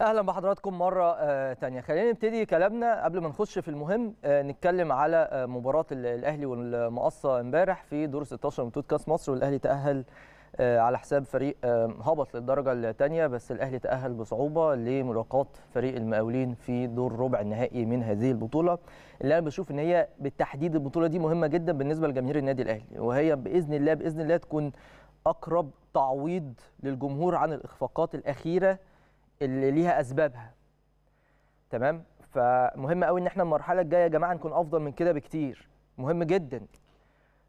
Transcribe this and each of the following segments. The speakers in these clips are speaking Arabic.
اهلا بحضراتكم مره آه، تانية خلينا نبتدي كلامنا قبل ما نخش في المهم آه، نتكلم على آه، مباراه الاهلي والمقصه امبارح في دور 16 من بطوله كاس مصر والاهلي تاهل على حساب فريق هبط للدرجه الثانيه بس الاهلي تاهل بصعوبه لملاقاه فريق المقاولين في دور ربع النهائي من هذه البطوله اللي انا بشوف ان هي بالتحديد البطوله دي مهمه جدا بالنسبه لجماهير النادي الاهلي وهي باذن الله باذن الله تكون اقرب تعويض للجمهور عن الاخفاقات الاخيره اللي ليها اسبابها تمام فمهم قوي ان احنا المرحله الجايه يا جماعه نكون افضل من كده بكتير مهم جدا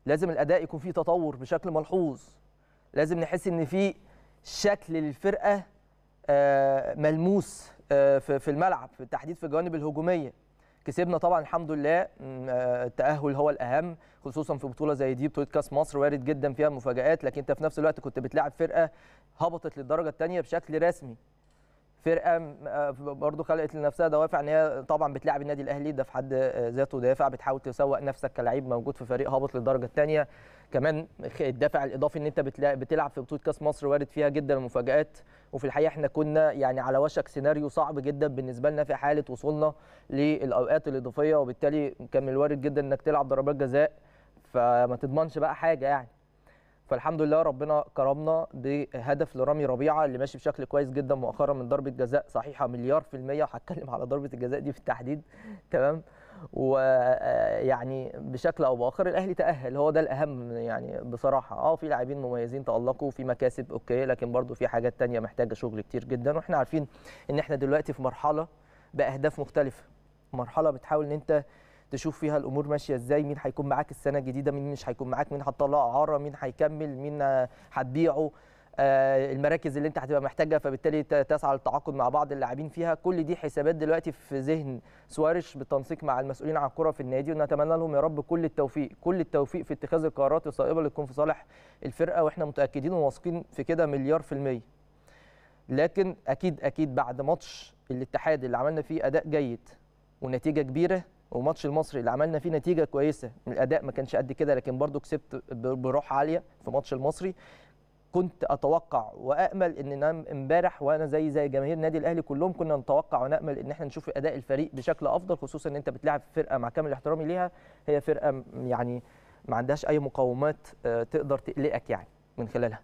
لازم الاداء يكون فيه تطور بشكل ملحوظ لازم نحس ان في شكل للفرقه آه، ملموس آه، في الملعب بالتحديد في الجوانب الهجوميه كسبنا طبعا الحمد لله آه، التاهل هو الاهم خصوصا في بطوله زي دي بطوله كاس مصر وارد جدا فيها مفاجات لكن انت في نفس الوقت كنت بتلاعب فرقه هبطت للدرجه الثانيه بشكل رسمي فرقه آه، برضو خلقت لنفسها دوافع ان هي طبعا بتلاعب النادي الاهلي ده في حد ذاته دافع بتحاول تسوق نفسك كلاعب موجود في فريق هابط للدرجه الثانيه كمان الدافع الاضافي ان انت بتلعب في بطوله كاس مصر وارد فيها جدا المفاجات وفي الحقيقه احنا كنا يعني على وشك سيناريو صعب جدا بالنسبه لنا في حاله وصولنا للاوقات الاضافيه وبالتالي كان من الوارد جدا انك تلعب ضربات جزاء فما تضمنش بقى حاجه يعني فالحمد لله ربنا كرمنا بهدف لرامي ربيعه اللي ماشي بشكل كويس جدا مؤخرا من ضربه جزاء صحيحه مليار في الميه وهتكلم على ضربه الجزاء دي في التحديد تمام ويعني آه، بشكل او باخر الاهلي تاهل هو ده الاهم يعني بصراحه اه في لاعبين مميزين تالقوا في مكاسب اوكي لكن برضو في حاجات تانية محتاجه شغل كتير جدا واحنا عارفين ان احنا دلوقتي في مرحله باهداف مختلفه مرحله بتحاول ان انت تشوف فيها الامور ماشيه ازاي مين هيكون معاك السنه الجديده مين مش هيكون معاك مين هتطلع اعاره مين هيكمل مين هتبيعه آه، المراكز اللي انت هتبقى محتاجها فبالتالي تسعى للتعاقد مع بعض اللاعبين فيها كل دي حسابات دلوقتي في ذهن سواريش بالتنسيق مع المسؤولين عن الكره في النادي ونتمنى لهم يا رب كل التوفيق كل التوفيق في اتخاذ القرارات الصائبه اللي تكون في صالح الفرقه واحنا متاكدين وواثقين في كده مليار في الميه لكن اكيد اكيد بعد ماتش الاتحاد اللي عملنا فيه اداء جيد ونتيجه كبيره وماتش المصري اللي عملنا فيه نتيجه كويسه الاداء ما كانش قد كده لكن برضو كسبت بروح عاليه في ماتش المصري كنت اتوقع وامل ان امبارح وانا زي زي جماهير النادي الاهلي كلهم كنا نتوقع ونامل ان احنا نشوف اداء الفريق بشكل افضل خصوصا ان انت بتلعب فرقه مع كامل احترامي ليها هي فرقه يعني ما عندهاش اي مقومات آه، تقدر تقلقك يعني من خلالها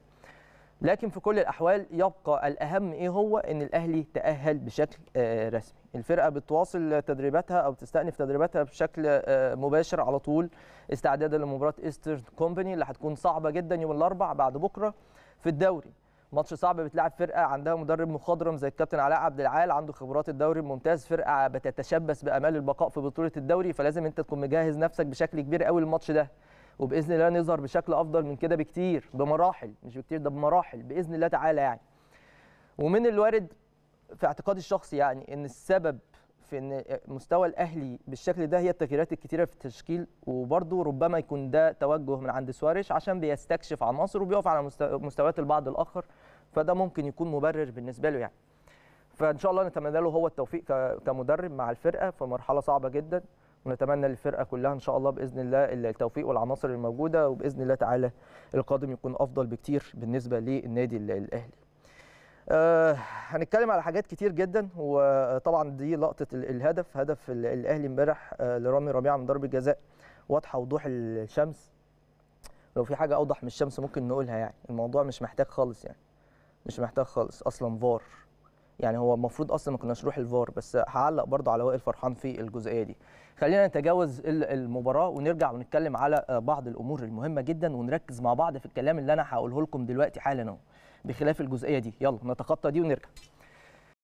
لكن في كل الاحوال يبقى الاهم ايه هو ان الاهلي تاهل بشكل آه، رسمي الفرقه بتواصل تدريباتها او بتستأنف تدريباتها بشكل آه، مباشر على طول استعدادا لمباراه ايسترن كومباني اللي هتكون صعبه جدا يوم الاربعاء بعد بكره في الدوري ماتش صعب بتلعب فرقه عندها مدرب مخضرم زي الكابتن علاء عبد العال عنده خبرات الدوري الممتاز فرقه بتتشبث بامال البقاء في بطوله الدوري فلازم انت تكون مجهز نفسك بشكل كبير قوي الماتش ده وباذن الله نظهر بشكل افضل من كده بكتير بمراحل مش بكتير ده بمراحل باذن الله تعالى يعني ومن الوارد في اعتقادي الشخصي يعني ان السبب في ان مستوى الاهلي بالشكل ده هي التغييرات الكتيره في التشكيل وبرده ربما يكون ده توجه من عند سواريش عشان بيستكشف عناصر وبيقف على مستويات البعض الاخر فده ممكن يكون مبرر بالنسبه له يعني فان شاء الله نتمنى له هو التوفيق كمدرب مع الفرقه في مرحله صعبه جدا ونتمنى للفرقه كلها ان شاء الله باذن الله التوفيق والعناصر الموجوده وباذن الله تعالى القادم يكون افضل بكتير بالنسبه للنادي الاهلي. أه هنتكلم على حاجات كتير جدا وطبعا دي لقطه الهدف هدف الاهلي امبارح آه، لرامي ربيعه من ضربه جزاء واضحه وضوح الشمس لو في حاجه اوضح من الشمس ممكن نقولها يعني الموضوع مش محتاج خالص يعني مش محتاج خالص اصلا فار يعني هو المفروض اصلا ما كناش نروح الفار بس هعلق برضه على وائل فرحان في الجزئيه دي خلينا نتجاوز المباراه ونرجع ونتكلم على آه، بعض الامور المهمه جدا ونركز مع بعض في الكلام اللي انا هقوله لكم دلوقتي حالا اهو بخلاف الجزئيه دي يلا نتخطى دي ونرجع